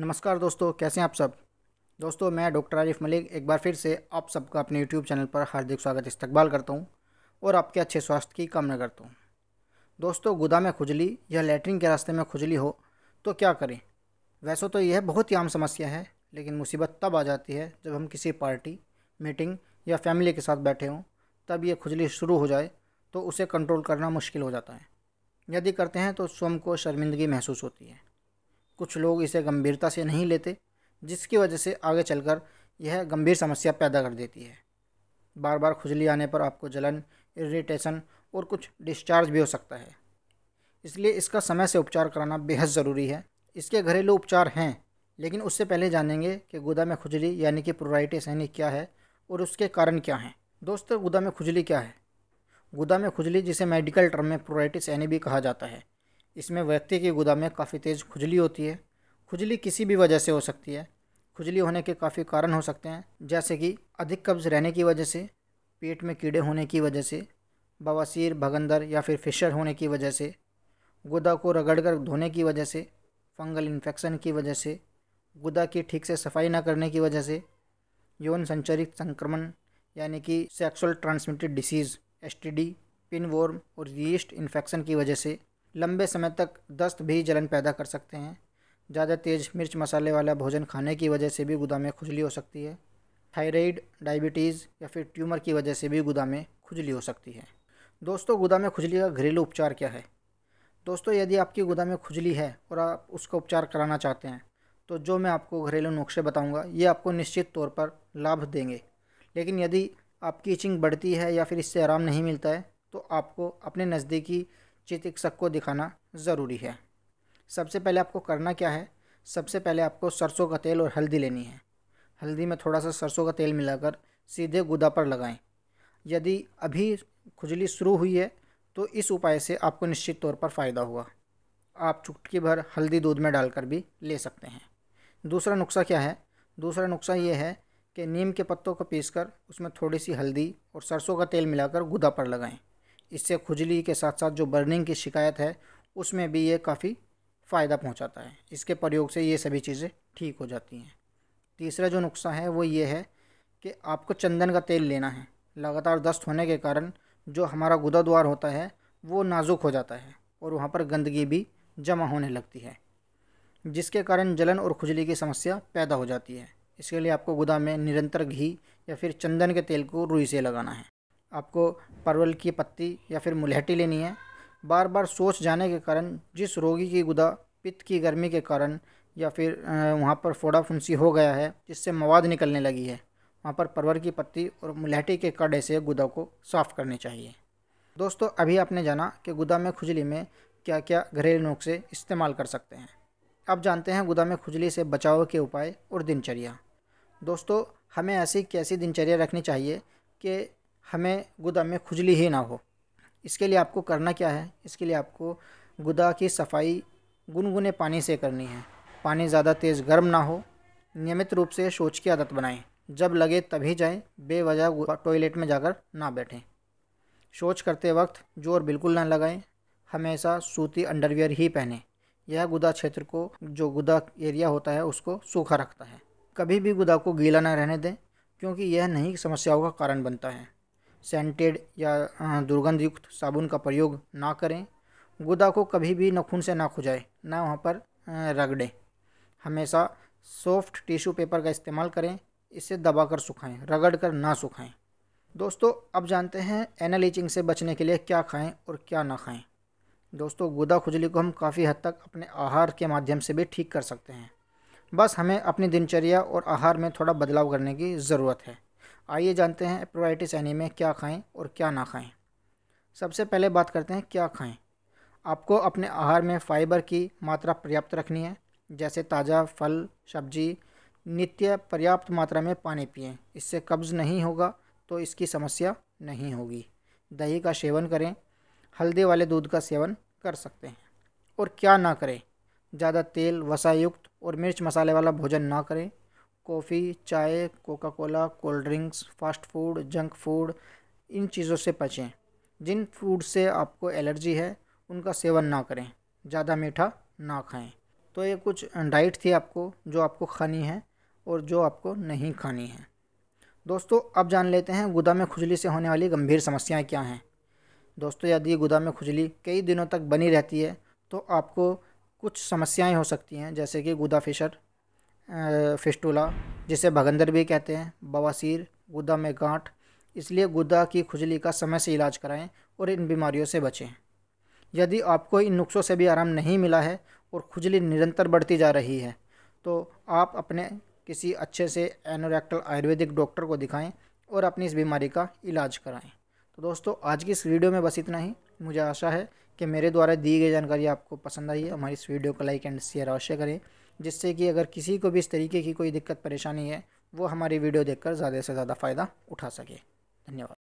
नमस्कार दोस्तों कैसे हैं आप सब दोस्तों मैं डॉक्टर आरिफ मलिक एक बार फिर से आप सबका अपने यूट्यूब चैनल पर हार्दिक स्वागत इस्तकबाल करता हूं और आपके अच्छे स्वास्थ्य की कामना करता हूं दोस्तों गुदा में खुजली या लेटरिन के रास्ते में खुजली हो तो क्या करें वैसे तो यह बहुत ही आम समस्या है लेकिन मुसीबत तब आ जाती है जब हम किसी पार्टी मीटिंग या फैमिली के साथ बैठे हों तब ये खुजली शुरू हो जाए तो उसे कंट्रोल करना मुश्किल हो जाता है यदि करते हैं तो स्वयं को शर्मिंदगी महसूस होती है कुछ लोग इसे गंभीरता से नहीं लेते जिसकी वजह से आगे चलकर यह गंभीर समस्या पैदा कर देती है बार बार खुजली आने पर आपको जलन इरिटेशन और कुछ डिस्चार्ज भी हो सकता है इसलिए इसका समय से उपचार कराना बेहद ज़रूरी है इसके घरेलू उपचार हैं लेकिन उससे पहले जानेंगे कि गुदा में खुजली यानी कि प्रोराइटिस यानी क्या है और उसके कारण क्या हैं दोस्तों गुदा में खुजली क्या है गुदा में खुजली जिसे मेडिकल टर्म में प्रोराइटिस यानी भी कहा जाता है इसमें व्यक्ति की गुदा में काफ़ी तेज़ खुजली होती है खुजली किसी भी वजह से हो सकती है खुजली होने के काफ़ी कारण हो सकते हैं जैसे कि अधिक कब्ज रहने की वजह से पेट में कीड़े होने की वजह से बवासीर भगंदर या फिर फिशर होने की वजह से गुदा को रगड़कर धोने की वजह से फंगल इन्फेक्शन की वजह से गुदा की ठीक से सफाई ना करने की वजह से यौन संचरित संक्रमण यानी कि sexual transmitted disease S T pinworm और यीस्ट इन्फेक्शन की वजह से लंबे समय तक दस्त भी जलन पैदा कर सकते हैं ज़्यादा तेज़ मिर्च मसाले वाला भोजन खाने की वजह से भी गुदा में खुजली हो सकती है थायराइड डायबिटीज़ या फिर ट्यूमर की वजह से भी गुदा में खुजली हो सकती है दोस्तों गुदा में खुजली का घरेलू उपचार क्या है दोस्तों यदि आपकी गुदा में खुजली है और आप उसका उपचार कराना चाहते हैं तो जो मैं आपको घरेलू नुस्खे बताऊंगा ये आपको निश्चित तौर पर लाभ देंगे लेकिन यदि आपकी इचिंग बढ़ती है या फिर इससे आराम नहीं मिलता है तो आपको अपने नज़दीकी चिकित्सक को दिखाना ज़रूरी है सबसे पहले आपको करना क्या है सबसे पहले आपको सरसों का तेल और हल्दी लेनी है हल्दी में थोड़ा सा सरसों का तेल मिलाकर सीधे गुदा पर लगाएं यदि अभी खुजली शुरू हुई है तो इस उपाय से आपको निश्चित तौर पर फ़ायदा हुआ आप चुटकी भर हल्दी दूध में डालकर भी ले सकते हैं दूसरा नुस्खा क्या है दूसरा नुस्खा ये है कि नीम के पत्तों को पीसकर उसमें थोड़ी सी हल्दी और सरसों का तेल मिलाकर गुदा पर लगाएं इससे खुजली के साथ साथ जो बर्निंग की शिकायत है उसमें भी ये काफ़ी फ़ायदा पहुंचाता है इसके प्रयोग से ये सभी चीज़ें ठीक हो जाती हैं तीसरा जो नुस्खा है वो ये है कि आपको चंदन का तेल लेना है लगातार दस्त होने के कारण जो हमारा गुदा द्वार होता है वो नाजुक हो जाता है और वहाँ पर गंदगी भी जमा होने लगती है जिसके कारण जलन और खुजली की समस्या पैदा हो जाती है इसके लिए आपको गुदा में निरंतर घी या फिर चंदन के तेल को रुई से लगाना है आपको परवल की पत्ती या फिर मुलहटी लेनी है बार बार सोच जाने के कारण जिस रोगी की गुदा पित्त की गर्मी के कारण या फिर वहाँ पर फोड़ा फुंसी हो गया है जिससे मवाद निकलने लगी है वहाँ पर परवर की पत्ती और मुलहटी के कड़े से गुदा को साफ़ करनी चाहिए दोस्तों अभी आपने जाना कि गुदा में खुजली में क्या क्या घरेलू नुस्खे इस्तेमाल कर सकते हैं अब जानते हैं गुदा में खुजली से बचाव के उपाय और दिनचर्या दोस्तों हमें ऐसी कैसी दिनचर्या रखनी चाहिए कि हमें गुदा में खुजली ही ना हो इसके लिए आपको करना क्या है इसके लिए आपको गुदा की सफाई गुनगुने पानी से करनी है पानी ज़्यादा तेज़ गर्म ना हो नियमित रूप से शौच की आदत बनाएं जब लगे तभी जाएं बेवजह टॉयलेट में जाकर ना बैठें शौच करते वक्त जोर बिल्कुल ना लगाएं हमेशा सूती अंडरवियर ही पहने यह गुदा क्षेत्र को जो गुदा एरिया होता है उसको सूखा रखता है कभी भी गुदा को गीला ना रहने दें क्योंकि यह नहीं समस्याओं का कारण बनता है सेंटेड या दुर्गंध युक्त साबुन का प्रयोग ना करें गुदा को कभी भी नखून से ना खुजाएं ना वहाँ पर रगड़ें हमेशा सॉफ्ट टिश्यू पेपर का इस्तेमाल करें इसे दबाकर सुखाएं रगड़ कर ना सुखाएं दोस्तों अब जानते हैं एनल से बचने के लिए क्या खाएं और क्या ना खाएं दोस्तों गुदा खुजली को हम काफ़ी हद तक अपने आहार के माध्यम से भी ठीक कर सकते हैं बस हमें अपनी दिनचर्या और आहार में थोड़ा बदलाव करने की ज़रूरत है आइए जानते हैं एप्रोवाइटिस एनी में क्या खाएं और क्या ना खाएं सबसे पहले बात करते हैं क्या खाएं आपको अपने आहार में फ़ाइबर की मात्रा पर्याप्त रखनी है जैसे ताज़ा फल सब्जी नित्य पर्याप्त मात्रा में पानी पिएं इससे कब्ज़ नहीं होगा तो इसकी समस्या नहीं होगी दही का सेवन करें हल्दी वाले दूध का सेवन कर सकते हैं और क्या ना करें ज़्यादा तेल वसायुक्त और मिर्च मसाले वाला भोजन ना करें कॉफ़ी चाय coca cola cold drinks fast food junk food इन चीज़ों से बचें जिन फूड से आपको एलर्जी है उनका सेवन ना करें ज़्यादा मीठा ना खाएं तो ये कुछ डाइट थी आपको जो आपको खानी है और जो आपको नहीं खानी है दोस्तों अब जान लेते हैं गुदा में खुजली से होने वाली गंभीर समस्याएं क्या हैं दोस्तों यदि गुदा में खुजली कई दिनों तक बनी रहती है तो आपको कुछ समस्याएं हो सकती हैं जैसे कि गुदा फिशर फिस्टूला जिसे भगंदर भी कहते हैं बवासीर गुदा में गांठ इसलिए गुदा की खुजली का समय से इलाज कराएं और इन बीमारियों से बचें यदि आपको इन नुस्खों से भी आराम नहीं मिला है और खुजली निरंतर बढ़ती जा रही है तो आप अपने किसी अच्छे से एनोरेक्टल आयुर्वेदिक डॉक्टर को दिखाएं और अपनी इस बीमारी का इलाज कराएं तो दोस्तों आज की इस वीडियो में बस इतना ही मुझे आशा है कि मेरे द्वारा दी गई जानकारी आपको पसंद आई है हमारी इस वीडियो को लाइक एंड शेयर अवश्य करें जिससे कि अगर किसी को भी इस तरीके की कोई दिक्कत परेशानी है वो हमारी वीडियो देखकर ज़्यादा से ज़्यादा फ़ायदा उठा सके धन्यवाद